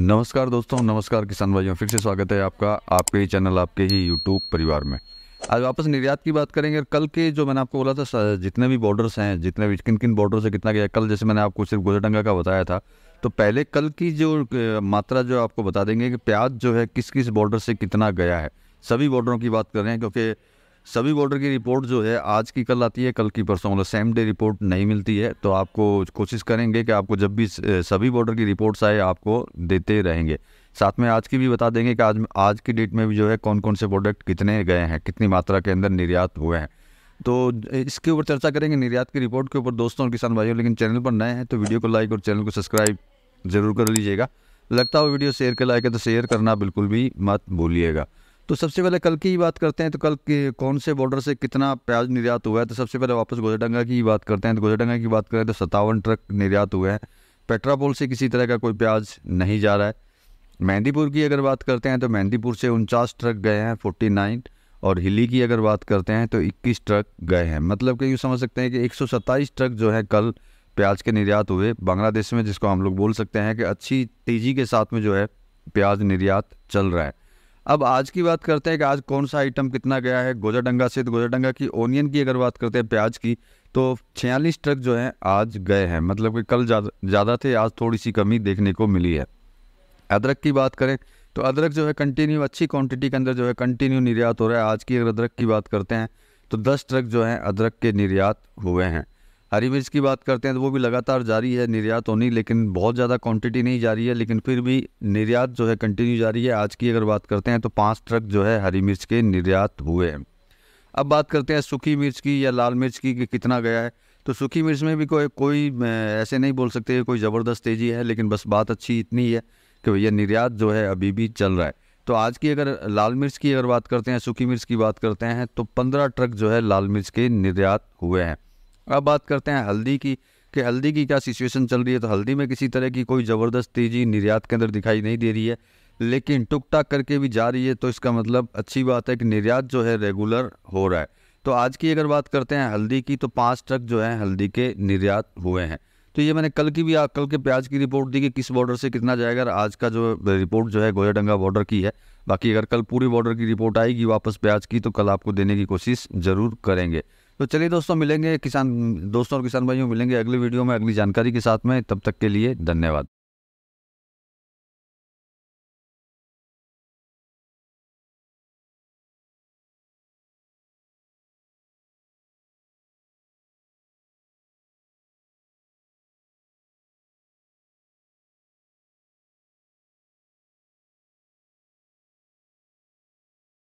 नमस्कार दोस्तों नमस्कार किसान भाइयों फिर से स्वागत है आपका आपके ही चैनल आपके ही यूट्यूब परिवार में आज वापस निर्यात की बात करेंगे और कल के जो मैंने आपको बोला था जितने भी बॉर्डर्स हैं जितने भी किन किन बॉर्डर से कितना गया कल जैसे मैंने आपको सिर्फ गोजरडंगा का बताया था तो पहले कल की जो मात्रा जो आपको बता देंगे कि प्याज जो है किस किस बॉर्डर से कितना गया है सभी बॉर्डरों की बात कर रहे हैं क्योंकि सभी बॉर्डर की रिपोर्ट जो है आज की कल आती है कल की परसों मतलब सेम डे रिपोर्ट नहीं मिलती है तो आपको कोशिश करेंगे कि आपको जब भी सभी बॉर्डर की रिपोर्ट्स आए आपको देते रहेंगे साथ में आज की भी बता देंगे कि आज आज की डेट में भी जो है कौन कौन से प्रोडक्ट कितने गए हैं कितनी मात्रा के अंदर निर्यात हुए हैं तो इसके ऊपर चर्चा करेंगे निर्यात की रिपोर्ट के ऊपर दोस्तों और किसान भाइयों लेकिन चैनल पर नए हैं तो वीडियो को लाइक और चैनल को सब्सक्राइब जरूर कर लीजिएगा लगता हो वीडियो शेयर के लाइक है तो शेयर करना बिल्कुल भी मत भूलिएगा तो सबसे पहले कल की ही बात करते हैं तो कल के कौन से बॉर्डर से कितना प्याज निर्यात हुआ है तो सबसे पहले वापस गोजाडंगा की बात करते हैं तो गोजाडंगा की बात करें तो सत्तावन ट्रक निर्यात हुए हैं पेट्रापोल से किसी तरह का कोई प्याज नहीं जा रहा है मेहंदीपुर की अगर बात करते हैं तो मेहंदीपुर से उनचास ट्रक गए हैं फोर्टी नाइन और हिली की अगर बात करते हैं तो इक्कीस ट्रक गए हैं मतलब कि यूँ समझ सकते हैं कि सत्ताईस ट्रक जो है कल प्याज के निर्यात हुए बांग्लादेश में जिसको हम लोग बोल सकते हैं कि अच्छी तेज़ी के साथ में जो है प्याज निर्यात चल रहा है अब आज की बात करते हैं कि आज कौन सा आइटम कितना गया है गोजाडंगा से तो गोजाडंगा की ओनियन की अगर बात करते हैं प्याज की तो छियालीस ट्रक जो हैं आज गए हैं मतलब कि कल ज़्यादा थे आज थोड़ी सी कमी देखने को मिली है अदरक की बात करें तो अदरक जो है कंटिन्यू अच्छी क्वांटिटी के अंदर जो है कंटिन्यू निर्यात हो रहा है आज की अगर अदरक की बात करते हैं तो दस ट्रक जो हैं अदरक के निर्यात हुए हैं हरी मिर्च की बात करते हैं तो वो भी लगातार जारी है निर्यात तो होनी लेकिन बहुत ज़्यादा क्वांटिटी नहीं जारी है लेकिन फिर भी निर्यात जो है कंटिन्यू जारी है आज की अगर बात करते हैं तो पाँच ट्रक जो है हरी मिर्च के निर्यात हुए हैं अब बात करते हैं सूखी मिर्च की या लाल मिर्च की कि कितना गया है तो सूखी मिर्च में भी कोई कोई ऐसे नहीं बोल सकते कोई ज़बरदस्त तेज़ी है लेकिन बस बात अच्छी इतनी है कि भैया निर्यात जो है अभी भी चल रहा है तो आज की अगर लाल मिर्च की अगर बात करते हैं सूखी मिर्च की बात करते हैं तो पंद्रह ट्रक जो है लाल मिर्च के निर्यात हुए हैं अब बात करते हैं हल्दी की कि हल्दी की क्या सिचुएशन चल रही है तो हल्दी में किसी तरह की कोई ज़बरदस्त तेज़ी निर्यात के अंदर दिखाई नहीं दे रही है लेकिन टुक टाक करके भी जा रही है तो इसका मतलब अच्छी बात है कि निर्यात जो है रेगुलर हो रहा है तो आज की अगर बात करते हैं हल्दी की तो पाँच ट्रक जो है हल्दी के निर्यात हुए हैं तो ये मैंने कल की भी कल के प्याज की रिपोर्ट दी कि किस बॉर्डर से कितना जाएगा आज का जो रिपोर्ट जो है गोयाडंगा बॉर्डर की है बाकी अगर कल पूरी बॉर्डर की रिपोर्ट आएगी वापस प्याज की तो कल आपको देने की कोशिश ज़रूर करेंगे तो चलिए दोस्तों मिलेंगे किसान दोस्तों और किसान भाइयों मिलेंगे अगली वीडियो में अगली जानकारी के साथ में तब तक के लिए धन्यवाद